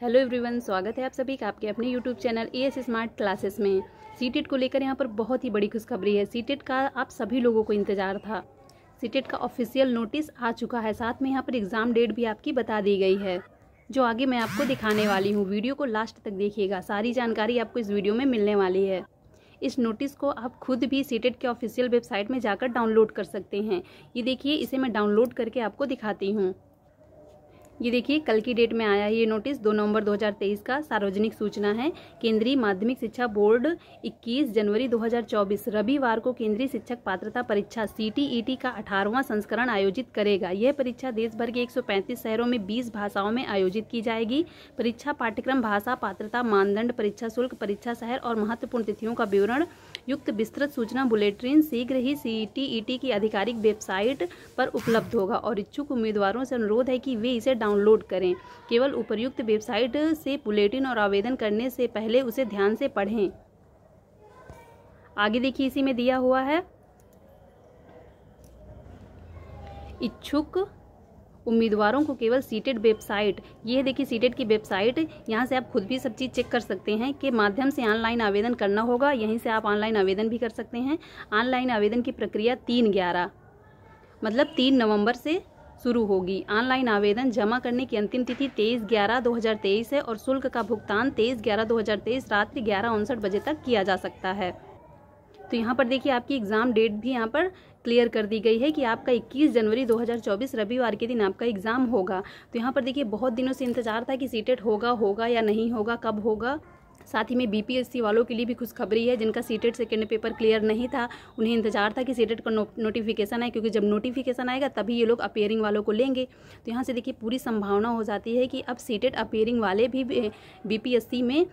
hello everyone स्वागत है आप सभी का आपके अपने YouTube channel A S smart classes में सीटेट e को लेकर यहाँ पर बहुत ही बड़ी खुशखबरी है सीटेट e का आप सभी लोगों को इंतजार था सीटेट e का ऑफिशियल नोटिस आ चुका है साथ में यहाँ पर एग्ज़ाम डेट भी आपकी बता दी गई है जो आगे मैं आपको दिखाने वाली हूँ वीडियो को लास्ट तक देखिएगा सारी जानकारी आपको इस वीडियो में मिलने वाली है इस नोटिस को आप खुद भी सीटेट के ऑफिशियल वेबसाइट में जाकर डाउनलोड कर सकते हैं ये देखिए इसे मैं डाउनलोड करके आपको दिखाती हूँ ये देखिए कल की डेट में आया है ये नोटिस 2 नवंबर 2023 का सार्वजनिक सूचना है केंद्रीय माध्यमिक शिक्षा बोर्ड 21 जनवरी 2024 रविवार को केंद्रीय शिक्षक पात्रता परीक्षा सी e का 18वां संस्करण आयोजित करेगा यह परीक्षा देश भर के 135 शहरों में 20 भाषाओं में आयोजित की जाएगी परीक्षा पाठ्यक्रम भाषा पात्रता मानदंड परीक्षा शुल्क परीक्षा शहर और महत्वपूर्ण तिथियों का विवरण युक्त विस्तृत सूचना बुलेटिन शीघ्र ही सी e की आधिकारिक वेबसाइट पर उपलब्ध होगा और इच्छुक उम्मीदवारों से अनुरोध है कि वे इसे डाउन डाउनलोड करें केवल उपयुक्त वेबसाइट से बुलेटिन और आवेदन करने से पहले उसे ध्यान से पढ़ें आगे देखिए इसी में दिया हुआ है इच्छुक उम्मीदवारों को केवल सीटेड वेबसाइट ये देखिए सीटेड की वेबसाइट यहाँ से आप खुद भी सब चीज़ चेक कर सकते हैं के माध्यम से ऑनलाइन आवेदन करना होगा यहीं से आप ऑनलाइन आवेदन भी कर सकते हैं ऑनलाइन आवेदन की प्रक्रिया तीन ग्यारह मतलब तीन नवंबर से शुरू होगी ऑनलाइन आवेदन जमा करने की अंतिम तिथि तेईस ग्यारह दो हजार तेईस है और शुल्क का भुगतान तेईस ग्यारह दो हजार तेईस रात्रि ग्यारह उनसठ बजे तक किया जा सकता है तो यहाँ पर देखिए आपकी एग्ज़ाम डेट भी यहाँ पर क्लियर कर दी गई है कि आपका 21 जनवरी 2024 रविवार के दिन आपका एग्ज़ाम होगा तो यहाँ पर देखिए बहुत दिनों से इंतज़ार था कि सीटेट होगा होगा या नहीं होगा कब होगा साथ ही में बीपीएससी वालों के लिए भी खुशखबरी है जिनका सीटेट सेकेंड पेपर क्लियर नहीं था उन्हें इंतजार था कि सीटेट का नो, नोटिफिकेशन आए क्योंकि जब नोटिफिकेशन आएगा तभी ये लोग अपेयरिंग वालों को लेंगे तो यहाँ से देखिए पूरी संभावना हो जाती है कि अब सीटेड अपेयरिंग वाले भी बीपीएससी में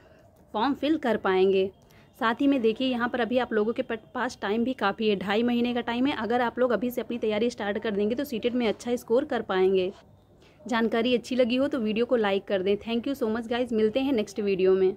फॉर्म फिल कर पाएंगे साथ ही में देखिए यहाँ पर अभी आप लोगों के पास टाइम भी काफ़ी है ढाई महीने का टाइम है अगर आप लोग अभी से अपनी तैयारी स्टार्ट कर देंगे तो सीटेड में अच्छा स्कोर कर पाएंगे जानकारी अच्छी लगी हो तो वीडियो को लाइक कर दें thank you so much guys मिलते हैं नेक्स्ट वीडियो में